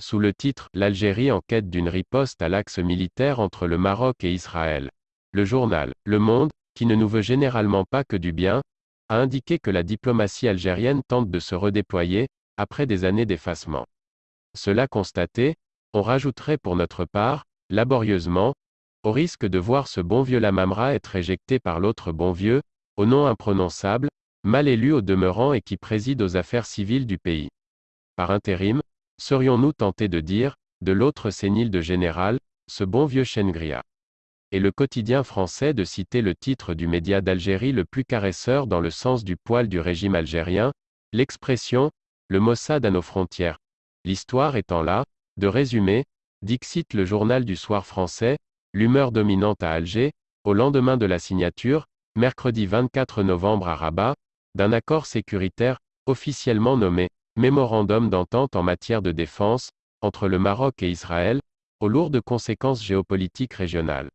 sous le titre L'Algérie en quête d'une riposte à l'axe militaire entre le Maroc et Israël. Le journal Le Monde, qui ne nous veut généralement pas que du bien, a indiqué que la diplomatie algérienne tente de se redéployer, après des années d'effacement. Cela constaté, on rajouterait pour notre part, laborieusement, au risque de voir ce bon vieux Lamamra être éjecté par l'autre bon vieux, au nom imprononçable, mal élu au demeurant et qui préside aux affaires civiles du pays. Par intérim, serions-nous tentés de dire, de l'autre sénile de général, ce bon vieux Chengria. Et le quotidien français de citer le titre du média d'Algérie le plus caresseur dans le sens du poil du régime algérien, l'expression, le Mossad à nos frontières. L'histoire étant là, de résumer, Dixit le journal du soir français, l'humeur dominante à Alger, au lendemain de la signature, mercredi 24 novembre à Rabat, d'un accord sécuritaire, officiellement nommé Mémorandum d'entente en matière de défense, entre le Maroc et Israël, aux lourdes conséquences géopolitiques régionales.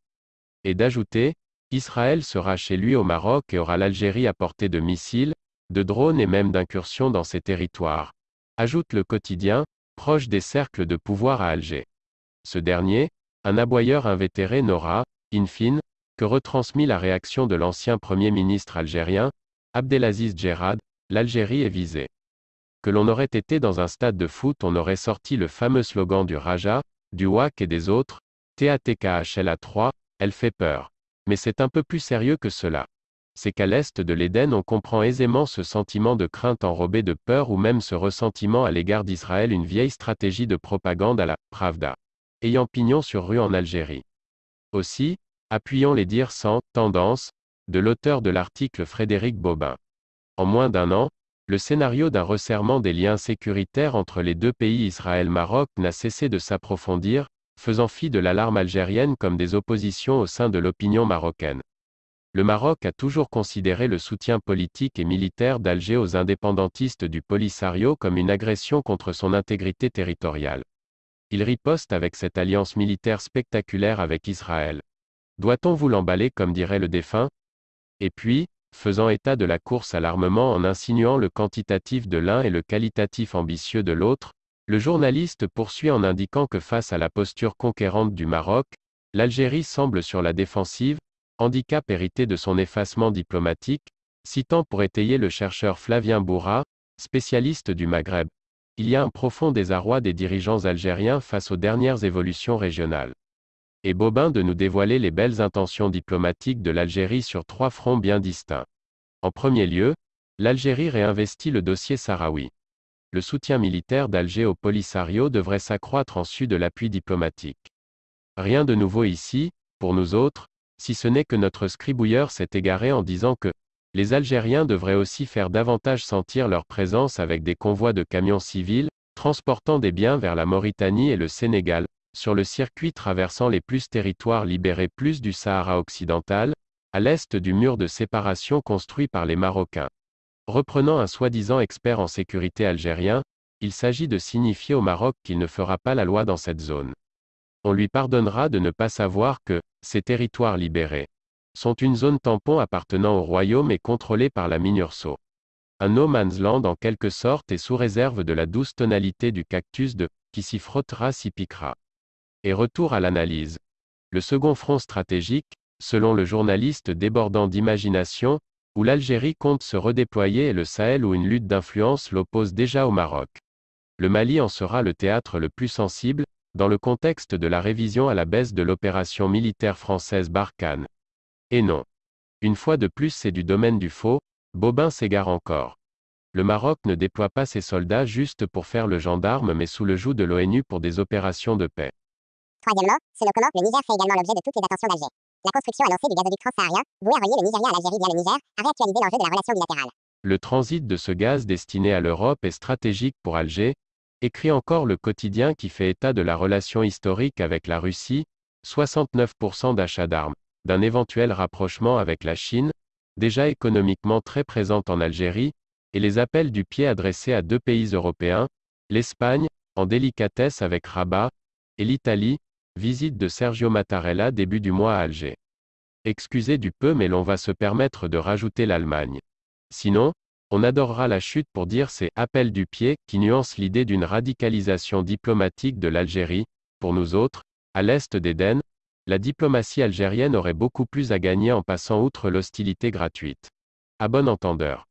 Et d'ajouter, Israël sera chez lui au Maroc et aura l'Algérie à portée de missiles, de drones et même d'incursions dans ses territoires. Ajoute le quotidien, proche des cercles de pouvoir à Alger. Ce dernier, un aboyeur invétéré n'aura, in fine, que retransmis la réaction de l'ancien Premier ministre algérien, Abdelaziz Gérard, l'Algérie est visée que l'on aurait été dans un stade de foot on aurait sorti le fameux slogan du Raja, du Wak et des autres, tatkhla 3, elle fait peur. Mais c'est un peu plus sérieux que cela. C'est qu'à l'est de l'Éden on comprend aisément ce sentiment de crainte enrobé de peur ou même ce ressentiment à l'égard d'Israël une vieille stratégie de propagande à la Pravda. Ayant pignon sur rue en Algérie. Aussi, appuyons les dires sans tendance de l'auteur de l'article Frédéric Bobin. En moins d'un an, le scénario d'un resserrement des liens sécuritaires entre les deux pays Israël-Maroc n'a cessé de s'approfondir, faisant fi de l'alarme algérienne comme des oppositions au sein de l'opinion marocaine. Le Maroc a toujours considéré le soutien politique et militaire d'Alger aux indépendantistes du Polisario comme une agression contre son intégrité territoriale. Il riposte avec cette alliance militaire spectaculaire avec Israël. Doit-on vous l'emballer comme dirait le défunt Et puis, faisant état de la course à l'armement en insinuant le quantitatif de l'un et le qualitatif ambitieux de l'autre, le journaliste poursuit en indiquant que face à la posture conquérante du Maroc, l'Algérie semble sur la défensive, handicap hérité de son effacement diplomatique, citant pour étayer le chercheur Flavien Boura, spécialiste du Maghreb. Il y a un profond désarroi des dirigeants algériens face aux dernières évolutions régionales et Bobin de nous dévoiler les belles intentions diplomatiques de l'Algérie sur trois fronts bien distincts. En premier lieu, l'Algérie réinvestit le dossier sahraoui. Le soutien militaire d'Alger au Polisario devrait s'accroître en su de l'appui diplomatique. Rien de nouveau ici, pour nous autres, si ce n'est que notre scribouilleur s'est égaré en disant que les Algériens devraient aussi faire davantage sentir leur présence avec des convois de camions civils, transportant des biens vers la Mauritanie et le Sénégal, sur le circuit traversant les plus territoires libérés plus du Sahara occidental, à l'est du mur de séparation construit par les Marocains. Reprenant un soi-disant expert en sécurité algérien, il s'agit de signifier au Maroc qu'il ne fera pas la loi dans cette zone. On lui pardonnera de ne pas savoir que, ces territoires libérés, sont une zone tampon appartenant au royaume et contrôlée par la Minurso. Un no man's land en quelque sorte est sous réserve de la douce tonalité du cactus de, qui s'y frottera s'y piquera et retour à l'analyse. Le second front stratégique, selon le journaliste débordant d'imagination, où l'Algérie compte se redéployer et le Sahel où une lutte d'influence l'oppose déjà au Maroc. Le Mali en sera le théâtre le plus sensible, dans le contexte de la révision à la baisse de l'opération militaire française Barkhane. Et non. Une fois de plus c'est du domaine du faux, Bobin s'égare encore. Le Maroc ne déploie pas ses soldats juste pour faire le gendarme mais sous le joug de l'ONU pour des opérations de paix. Troisièmement, selon comment le Niger fait également l'objet de toutes les attentions d'Alger. La construction annoncée du gazoduc transsaharien, voué à relier le Nigeria à l'Algérie via le Niger, a réactualisé l'enjeu de la relation bilatérale. Le transit de ce gaz destiné à l'Europe est stratégique pour Alger, écrit encore le quotidien qui fait état de la relation historique avec la Russie, 69% d'achat d'armes, d'un éventuel rapprochement avec la Chine, déjà économiquement très présente en Algérie, et les appels du pied adressés à deux pays européens, l'Espagne, en délicatesse avec Rabat, et l'Italie, Visite de Sergio Mattarella début du mois à Alger. Excusez du peu mais l'on va se permettre de rajouter l'Allemagne. Sinon, on adorera la chute pour dire ces appels du pied qui nuancent l'idée d'une radicalisation diplomatique de l'Algérie, pour nous autres, à l'est d'Éden, la diplomatie algérienne aurait beaucoup plus à gagner en passant outre l'hostilité gratuite. À bon entendeur.